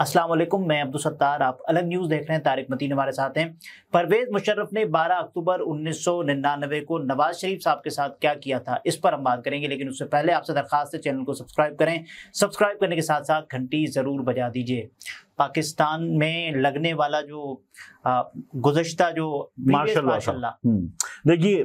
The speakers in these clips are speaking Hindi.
अस्सलाम वालेकुम मैं अब्दुल सत्तार आप अलग न्यूज़ देख रहे हैं तारिक मतीन हमारे साथ हैं परवेज़ मुशर्रफ ने 12 अक्टूबर 1999 को नवाज शरीफ साहब के साथ क्या किया था इस पर हम बात करेंगे लेकिन उससे पहले आपसे दरख्वास्त है चैनल को सब्सक्राइब करें सब्सक्राइब करने के साथ साथ घंटी ज़रूर बजा दीजिए पाकिस्तान में लगने वाला जो गुजशत जो मार्शल हम्म। देखिए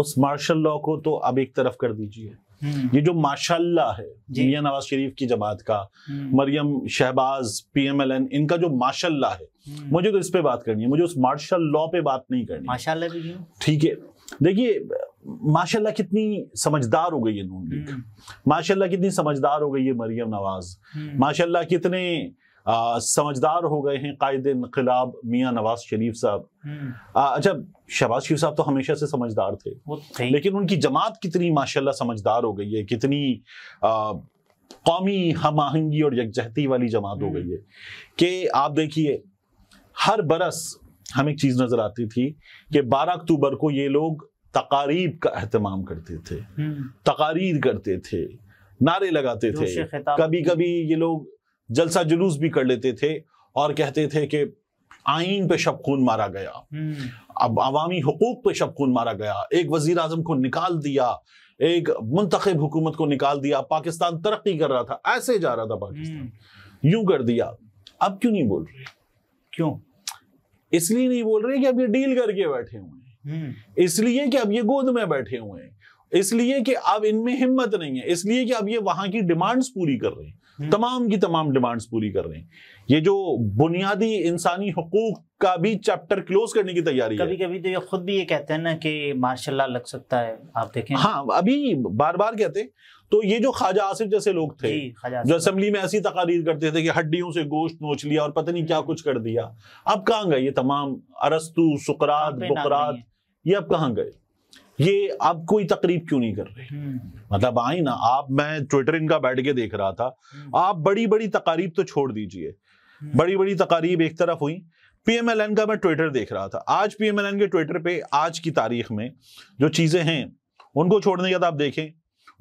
उस मार्शल लॉ को तो अब एक तरफ कर दीजिए हम्म। ये जो माशाल्लाह है मियाँ नवाज शरीफ की जमात का हम्म। मरियम शहबाज पीएमएलएन इनका जो माशाल्लाह है हम्म। मुझे तो इस पे बात करनी है मुझे उस मार्शल लॉ पे बात नहीं करनी माशाल्लाह भी ठीक है देखिए माशाल्लाह कितनी समझदार हो गई है नून लीग माशाल्लाह कितनी समझदार हो गई है मरियम नवाज माशाल्लाह कितने समझदार हो गए हैं कायद इनकलाब मियाँ नवाज शरीफ साहब हम्म। अच्छा शहबाज शरीफ साहब तो हमेशा से समझदार थे लेकिन उनकी जमात कितनी माशाल्लाह समझदार हो गई है कितनी कौमी हम आहंगी और यकजहती वाली जमात हो गई है हम्म। कि आप देखिए हर बरस हम एक चीज़ नज़र आती थी कि 12 अक्टूबर को ये लोग तकारीब का अहतमाम करते थे हम्म। तकारीर करते थे नारे लगाते थे कभी कभी ये लोग जलसा जुलूस भी कर लेते थे और कहते थे कि आइन पे शब खून मारा गया हम्म। अब अवामी हकूक पे शब खून मारा गया एक वजीर आजम को निकाल दिया एक मुंतखब हुकूमत को निकाल दिया पाकिस्तान तरक्की कर रहा था ऐसे जा रहा था पाकिस्तान हम्म। यूं कर दिया अब क्यों नहीं बोल रहे क्यों इसलिए नहीं बोल रहे कि अब ये डील करके बैठे हुए हैं हम्म। इसलिए कि अब ये गोद में बैठे हुए हैं इसलिए कि अब इनमें हिम्मत नहीं है इसलिए कि अब ये वहां की डिमांड्स पूरी कर रहे हैं हम्म। तमाम की तमाम डिमांड्स पूरी कर रहे हैं ये जो बुनियादी इंसानी हकूक का भी चैप्टर क्लोज करने की तैयारी कभी कभी तो ये खुद भी ये कहते हैं ना कि मार्शल लग सकता है आप देखें हाँ अभी बार बार कहते हैं तो ये जो ख्वाजा आसिफ जैसे लोग थे जो असम्बली में ऐसी तकारीर करते थे कि हड्डियों से गोश्त नोच लिया और पता नहीं क्या कुछ कर दिया अब कहाँ गए ये तमाम अरस्तु सुकरात ये अब कहाँ गए ये आप कोई तकरीब क्यों नहीं कर रहे हम्म। मतलब आई ना आप मैं ट्विटर इनका बैठ के देख रहा था हम्म। आप बड़ी बड़ी तकारीब तो छोड़ दीजिए हम्म। बड़ी बड़ी तकारीब एक तरफ हुई पीएमएलएन का मैं ट्विटर देख रहा था आज पीएमएलएन के ट्विटर पे आज की तारीख में जो चीज़ें हैं उनको छोड़ने के बाद आप देखें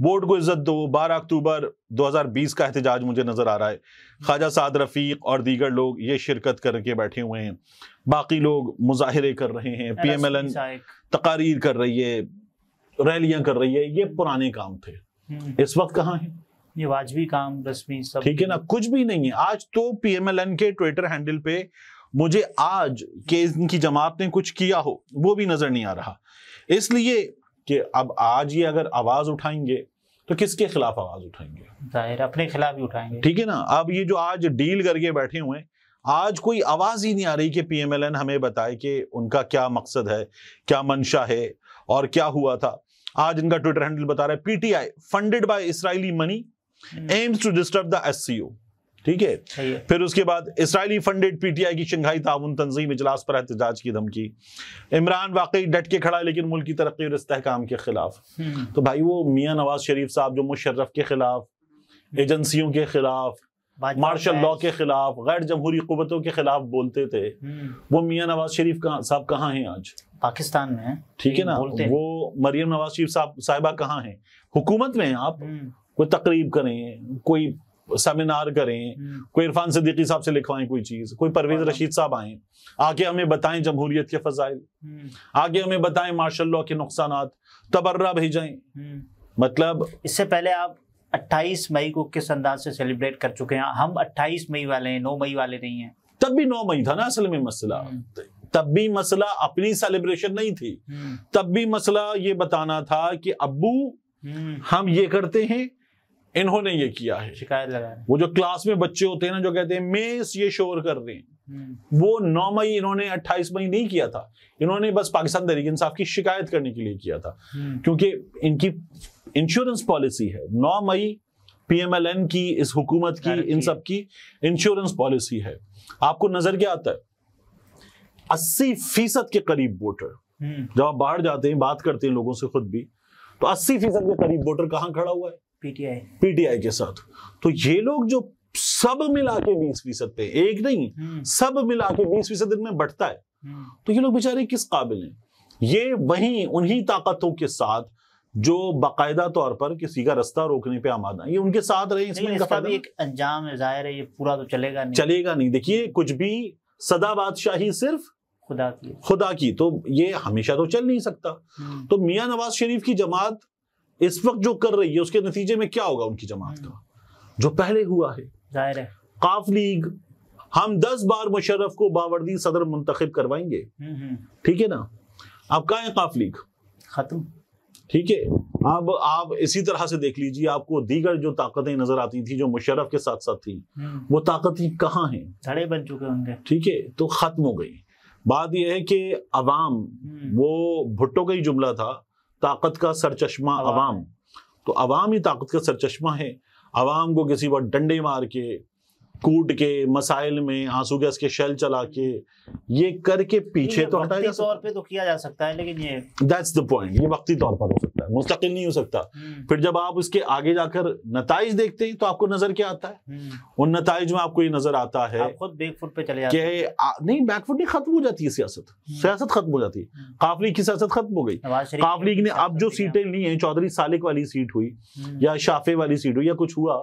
बोर्ड को इज्जत दो 12 अक्टूबर 2020 का एहतजाज मुझे नज़र आ रहा है ख्वाजा साद रफ़ीक और दीगर लोग ये शिरकत करके बैठे हुए हैं बाकी लोग मुजाहरे कर रहे हैं पी एम एल एन तकारीर कर रही है रैलियाँ कर रही है ये पुराने काम थे हम्म। इस वक्त कहाँ हैं ये वाजबी काम रस्मी सब ठीक है ना कुछ भी नहीं है आज तो पीएमएलएन के ट्विटर हैंडल पे मुझे आज के इनकी जमात ने कुछ किया हो वो भी नजर नहीं आ रहा इसलिए कि अब आज ये अगर आवाज उठाएंगे तो किसके खिलाफ आवाज उठाएंगे जाहिर अपने खिलाफ ही उठाएंगे ठीक है ना अब ये जो आज डील करके बैठे हुए आज कोई आवाज़ ही नहीं आ रही कि पीएमएलएन हमें बताए कि उनका क्या मकसद है क्या मंशा है और क्या हुआ था आज इनका ट्विटर हैंडल बता रहा है PTI funded by Israeli money aims to disturb the SCO ठीक है फिर उसके बाद इसराइली फंडेड पीटीआई की शंघाई ताउन तंजीम इजलास पर एहतजाज की धमकी इमरान वाकई डट के खड़ा है लेकिन मुल्क की तरक्की और इस्तेकाम के खिलाफ हम्म। तो भाई वो मियाँ नवाज शरीफ साहब जो मुशर्रफ के खिलाफ एजेंसियों के खिलाफ मार्शल लॉ के खिलाफ गैर जमहूरी कुतों के खिलाफ बोलते थे हम्म। वो मियाँ नवाज शरीफ कहाँ साहब कहाँ हैं आज पाकिस्तान में ठीक है ना वो मरियम नवाज शरीफ साहब साहिबा कहाँ हैं हुकूमत में आप हम्म। कोई तकरीब करें कोई सेमिनार करें हम्म। कोई इरफान सिद्दीकी साहब से लिखवाएं कोई चीज कोई परवेज रशीद साहब आए आगे हमें बताएं जमहूरियत के फजाइल हम्म। आगे हमें बताएं मार्शल के नुकसान तबर्रा भेजें हम्म। मतलब इससे पहले आप 28 मई को किस अंदाज से सेलिब्रेट कर चुके हैं हम 28 मई वाले हैं 9 मई वाले नहीं हैं तब भी 9 मई था ना असल में मसला तब भी मसला अपनी सेलिब्रेशन नहीं थी तब भी मसला ये बताना था कि अबू हम ये करते हैं इन्होंने ये किया है शिकायत लगा वो जो क्लास में बच्चे होते हैं ना जो कहते हैं मेस ये शोर कर रहे हैं हम्म। वो नौ मई इन्होंने अट्ठाईस मई नहीं किया था इन्होंने बस पाकिस्तान तरीके इंसाफ की शिकायत करने के लिए किया था हम्म। क्योंकि इनकी इंश्योरेंस पॉलिसी है नौ मई पीएमएलएन की इस हुकूमत की इन सब की इंश्योरेंस पॉलिसी है आपको नजर क्या आता है अस्सी फीसद के करीब वोटर हम्म। जब आप बाहर जाते हैं बात करते हैं लोगों से खुद भी तो अस्सी फीसद के करीब वोटर कहां खड़ा हुआ है पीटीआई पीटीआई के साथ तो ये लोग जो सब मिला के बीस फीसद पे एक नहीं हम्म। सब मिला के बीस फीसद इनमें बढ़ता है हम्म। तो ये लोग बेचारे किस काबिल हैं ये वही उन्हीं ताकतों के साथ जो बाकायदा तौर पर किसी का रास्ता रोकने पे आमादा ये उनके साथ रहे इसमें इसका भी एक अंजाम है जाहिर है ये पूरा तो चलेगा नहीं चलेगा नहीं देखिए कुछ भी सदा बादशाही सिर्फ खुदा की खुदा की तो ये हमेशा तो चल नहीं सकता हम्म। तो मियां नवाज शरीफ की जमात इस वक्त जो कर रही है उसके नतीजे में क्या होगा उनकी जमात का जो पहले हुआ है जाहिर है काफ लीग हम दस बार मुशर्रफ को बावर्दी सदर मुंतखब करवाएंगे हम्म, हम्म। ठीक है ना अब कहा है काफ लीग खत्म ठीक है अब आप इसी तरह से देख लीजिए आपको दीगर जो ताकतें नजर आती थी जो मुशर्रफ के साथ साथ थी हम्म। वो ताकतें कहाँ हैं धड़े बन चुके होंगे ठीक है तो खत्म हो गई बात यह है कि अवाम वो भुट्टो का ही जुमला था ताकत का सरचश्मा आवाम हाँ। तो आवाम ही ताकत का सरचश्मा है आवाम को किसी पर डंडे मार के कूट के मसाइल में आंसू गैस के शेल चला के ये करके पीछे तो हटा जा सकता पे तो किया जा सकता है लेकिन ये दैट्स द पॉइंट ये वक्ती तौर पर हो सकता है मुस्तकिल नहीं हो सकता हम्म। फिर जब आप उसके आगे जाकर नतज देखते हैं तो आपको नजर क्या आता है हम्म। उन नतज में आपको ये नजर आता है खुद बैकफुट पे चले जाते हैं नहीं बैकफुट नहीं खत्म हो जाती है सियासत हम्म। सियासत खत्म हो जाती है लीग की सियासत खत्म हो गई लीग ने अब जो सीटें ली है चौधरी सालिक वाली सीट हुई या शाफे वाली सीट हुई या कुछ हुआ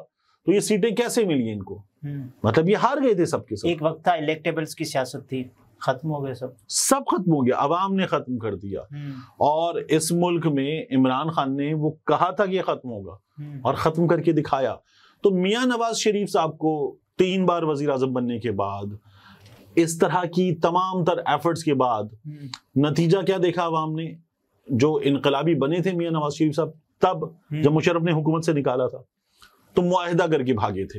तो ये सीटें कैसे मिली इनको हम्म। मतलब ये हार गए थे सबके सब एक वक्त था इलेक्टेबल्स की सियासत थी खत्म हो गए सब सब खत्म हो गया अवाम ने खत्म कर दिया हम्म। और इस मुल्क में इमरान खान ने वो कहा था कि ये खत्म होगा हम्म। और खत्म करके दिखाया तो मियां नवाज शरीफ साहब को तीन बार वजीर आजम बनने के बाद इस तरह की तमाम तर एफर्ट्स के बाद नतीजा क्या देखा अवाम ने जो इनकलाबी बने थे मियां नवाज शरीफ साहब तब जब मुशरफ ने हुकूमत से निकाला था तो मुआहदा करके भागे थे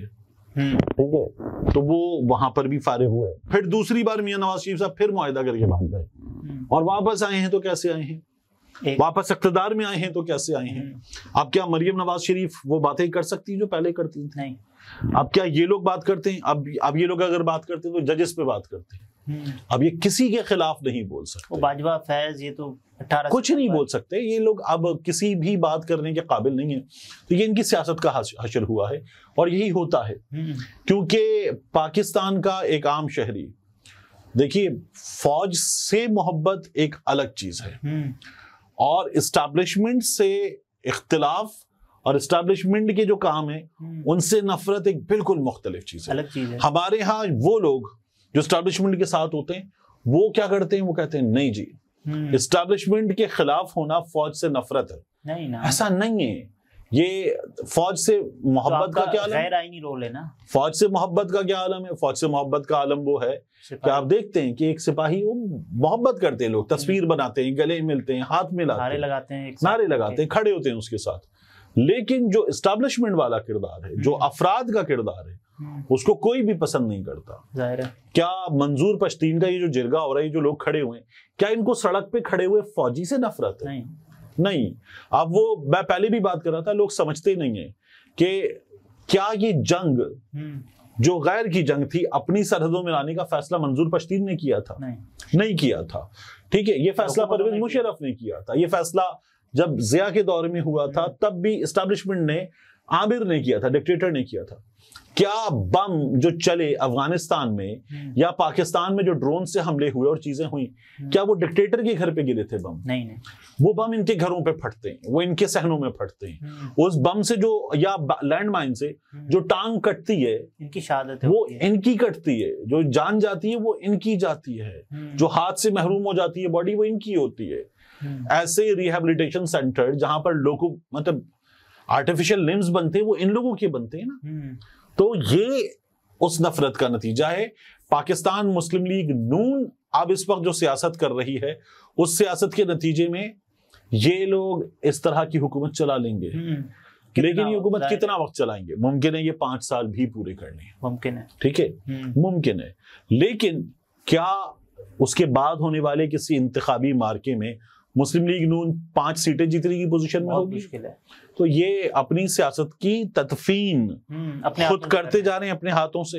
हम्म। ठीक है तो वो वहां पर भी फारे हुए फिर दूसरी बार मियां नवाज शरीफ साहब फिर मुआहदा करके भाग गए हम्म। और वापस आए हैं तो कैसे आए हैं वापस अख्तदार में आए हैं तो कैसे आए हैं हम्म। अब क्या मरियम नवाज शरीफ वो बातें कर सकती जो पहले करती थी नहीं अब क्या ये लोग बात करते हैं अब अब ये लोग अगर बात करते हैं तो जजेस पे बात करते हैं अब ये किसी के खिलाफ नहीं बोल सकते बाजवा फैज ये तो अठारह कुछ नहीं बोल सकते ये लोग अब किसी भी बात करने के काबिल नहीं है तो ये इनकी सियासत का हशर हुआ है और यही होता है हम्म। क्योंकि पाकिस्तान का एक आम शहरी देखिए फौज से मोहब्बत एक अलग चीज है हम्म। और इस्टेब्लिशमेंट से इख्तलाफ और इस्टेब्लिशमेंट के जो काम है हम्म। उनसे नफरत एक बिल्कुल मुख्तलिफ चीज है अलग चीज है हमारे यहाँ वो लोग जो स्टैब्लिशमेंट के साथ होते हैं वो क्या करते हैं वो कहते हैं नहीं जी स्टैब्लिशमेंट हम्म। के खिलाफ होना फौज से नफरत है नहीं ना ऐसा नहीं है ये फौज से मोहब्बत तो का क्या आलम है ना फौज से मोहब्बत का क्या आलम है फौज से मोहब्बत का आलम वो है कि आप देखते हैं कि एक सिपाही वो मोहब्बत करते हैं लोग हम्म। तस्वीर बनाते हैं गले मिलते हैं हाथ मिलाते नारे लगाते हैं नारे लगाते हैं खड़े होते हैं उसके साथ लेकिन जो स्टैब्लिशमेंट वाला किरदार है जो हम्म। अफराद का किरदार है उसको कोई भी पसंद नहीं करता जाहिर है क्या मंजूर पश्तीन का ये जो जिरगा हो रहा है ये जो लोग खड़े हुए क्या इनको सड़क पे खड़े हुए फौजी से नफरत है नहीं नहीं अब वो मैं पहले भी बात कर रहा था लोग समझते ही नहीं है कि क्या ये जंग हम्म। जो गैर की जंग थी अपनी सरहदों में लाने का फैसला मंजूर पश्तीन ने किया था नहीं, नहीं किया था ठीक है ये फैसला परवेज मुशरफ ने किया था ये फैसला जब जिया के दौर में हुआ था हम्म। तब भी इस्टेब्लिशमेंट ने आमिर ने किया था डिक्टेटर ने किया था क्या बम जो चले अफगानिस्तान में हम्म। या पाकिस्तान में जो ड्रोन से हमले हुए और चीजें हुई हम्म। क्या वो डिक्टेटर के घर पे गिरे थे बम नहीं नहीं वो बम इनके घरों पे फटते हैं वो इनके सहनों में फटते हैं हम्म। उस बम से जो या लैंड माइन से जो टांग कटती है इनकी शहादत वो इनकी कटती है जो जान जाती है वो इनकी जाती है जो हाथ से महरूम हो जाती है बॉडी वो इनकी होती है ऐसे रिहेबिलिटेशन सेंटर जहां पर लोगों मतलब आर्टिफिशियल लिम्स बनते हैं वो इन लोगों के बनते हैं ना हम्म। तो ये उस नफरत का नतीजा है पाकिस्तान मुस्लिम लीग नून अब इस वक्त जो सियासत कर रही है उस सियासत के नतीजे में ये लोग इस तरह की हुकूमत चला लेंगे हम्म। लेकिन ये हुकूमत कितना वक्त चलाएंगे मुमकिन है ये पांच साल भी पूरे करने मुमकिन है ठीक है हम्म। मुमकिन है लेकिन क्या उसके बाद होने वाले किसी इंतबी मार्के में मुस्लिम लीग नून पांच सीटें जीतने की पोजीशन में होगी तो ये अपनी सियासत की तदफीन हम्म, खुद करते जा रहे हैं अपने हाथों से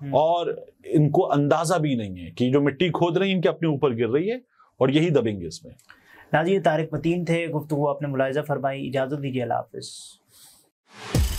हम्म। और इनको अंदाजा भी नहीं है कि जो मिट्टी खोद रही है इनके अपने ऊपर गिर रही है और यही दबेंगे इसमें नाजी तारिक मतीन थे गुफ्तु आपने मुलायजा फरमाई इजाज़त दीजिए अल्लाह हाफिज़